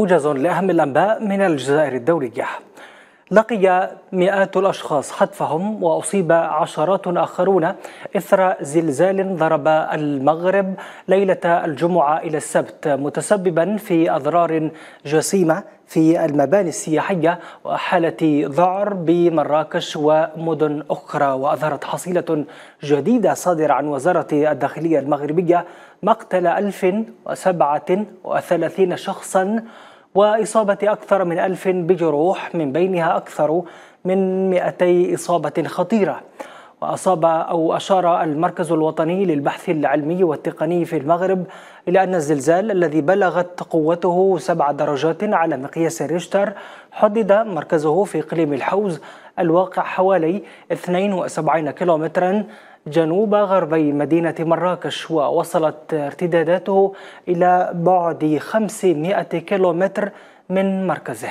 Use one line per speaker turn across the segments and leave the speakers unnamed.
موجز لأهم الأنباء من الجزائر الدولية لقي مئات الأشخاص حتفهم وأصيب عشرات آخرون إثر زلزال ضرب المغرب ليلة الجمعة إلى السبت متسببا في أضرار جسيمة في المباني السياحية وحالة ذعر بمراكش ومدن أخرى وأظهرت حصيلة جديدة صادرة عن وزارة الداخلية المغربية مقتل 1037 شخصاً وإصابة أكثر من ألف بجروح من بينها أكثر من 200 إصابة خطيرة وأصاب أو أشار المركز الوطني للبحث العلمي والتقني في المغرب إلى أن الزلزال الذي بلغت قوته سبع درجات على مقياس ريشتر حدد مركزه في إقليم الحوز الواقع حوالي 72 كيلومترا جنوب غربي مدينة مراكش ووصلت ارتداداته إلى بعد 500 كيلومتر من مركزه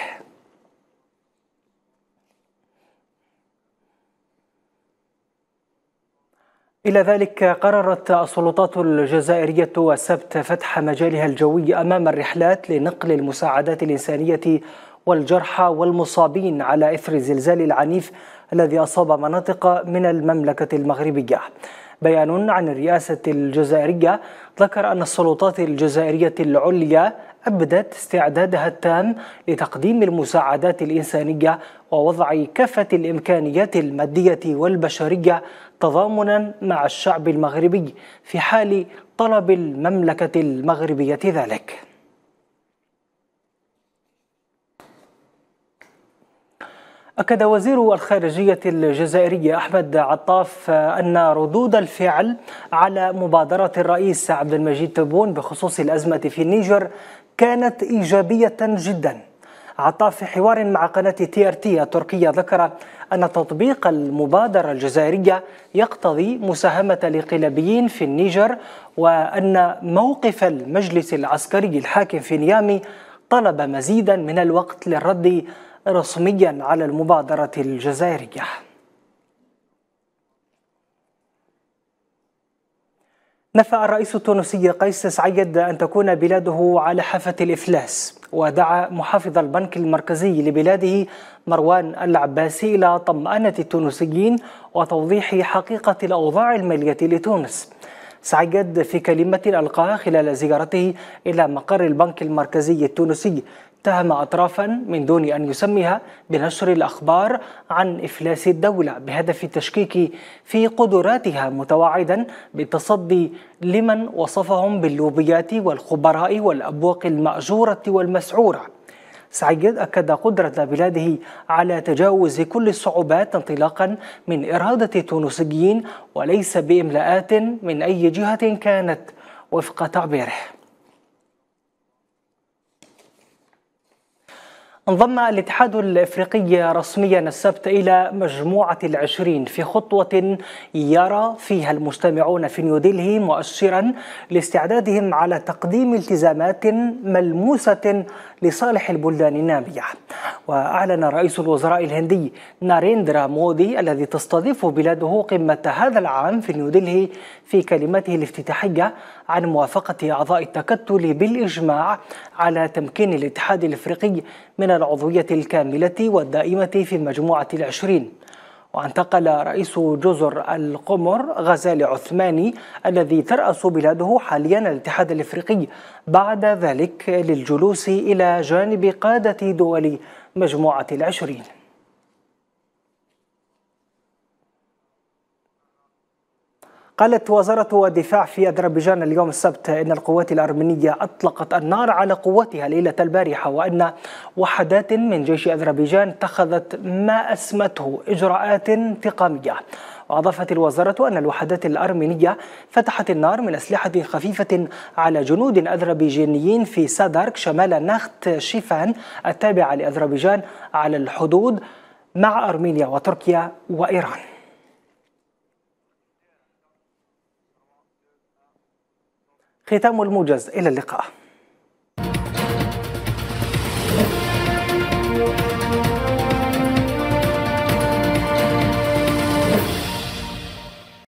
إلى ذلك قررت السلطات الجزائرية السبت فتح مجالها الجوي أمام الرحلات لنقل المساعدات الإنسانية والجرحى والمصابين على إثر الزلزال العنيف الذي أصاب مناطق من المملكة المغربية بيان عن الرئاسة الجزائرية ذكر أن السلطات الجزائرية العليا أبدت استعدادها التام لتقديم المساعدات الإنسانية ووضع كافة الإمكانيات المادية والبشرية تضامنا مع الشعب المغربي في حال طلب المملكة المغربية ذلك أكد وزير الخارجية الجزائري أحمد عطاف أن ردود الفعل على مبادرة الرئيس عبد المجيد تبون بخصوص الأزمة في النيجر كانت إيجابية جدا عطاف في حوار مع قناة تي ار تي التركية ذكر أن تطبيق المبادرة الجزائرية يقتضي مساهمة الانقلابيين في النيجر وأن موقف المجلس العسكري الحاكم في نيامي طلب مزيدا من الوقت للرد رسميا على المبادرة الجزائرية نفى الرئيس التونسي قيس سعيد أن تكون بلاده على حافة الإفلاس ودعا محافظ البنك المركزي لبلاده مروان العباسي إلى طمأنة التونسيين وتوضيح حقيقة الأوضاع المالية لتونس سعيد في كلمة ألقاها خلال زيارته إلى مقر البنك المركزي التونسي اتهم أطرافا من دون أن يسميها بنشر الأخبار عن إفلاس الدولة بهدف التشكيك في قدراتها متوعدا بالتصدي لمن وصفهم باللوبيات والخبراء والأبواق المأجورة والمسعورة سعيد أكد قدرة بلاده على تجاوز كل الصعوبات انطلاقا من إرادة التونسيين وليس بإملاءات من أي جهة كانت وفق تعبيره انضم الاتحاد الافريقي رسميا السبت الى مجموعه العشرين في خطوه يرى فيها المجتمعون في نيودلهي مؤشرا لاستعدادهم على تقديم التزامات ملموسه لصالح البلدان الناميه. واعلن رئيس الوزراء الهندي ناريندرا مودي الذي تستضيف بلاده قمه هذا العام في نيودلهي في كلمته الافتتاحيه عن موافقة أعضاء التكتل بالإجماع على تمكين الاتحاد الإفريقي من العضوية الكاملة والدائمة في مجموعة العشرين وانتقل رئيس جزر القمر غزال عثماني الذي ترأس بلاده حاليا الاتحاد الافريقي بعد ذلك للجلوس إلى جانب قادة دول مجموعة العشرين قالت وزارة الدفاع في أذربيجان اليوم السبت أن القوات الأرمينية أطلقت النار على قوتها ليلة البارحة وأن وحدات من جيش أذربيجان اتخذت ما أسمته إجراءات انتقامية وأضافت الوزارة أن الوحدات الأرمينية فتحت النار من أسلحة خفيفة على جنود أذربيجانيين في سادارك شمال نخت شيفان التابعة لأذربيجان على الحدود مع أرمينيا وتركيا وإيران ختام الموجز إلى اللقاء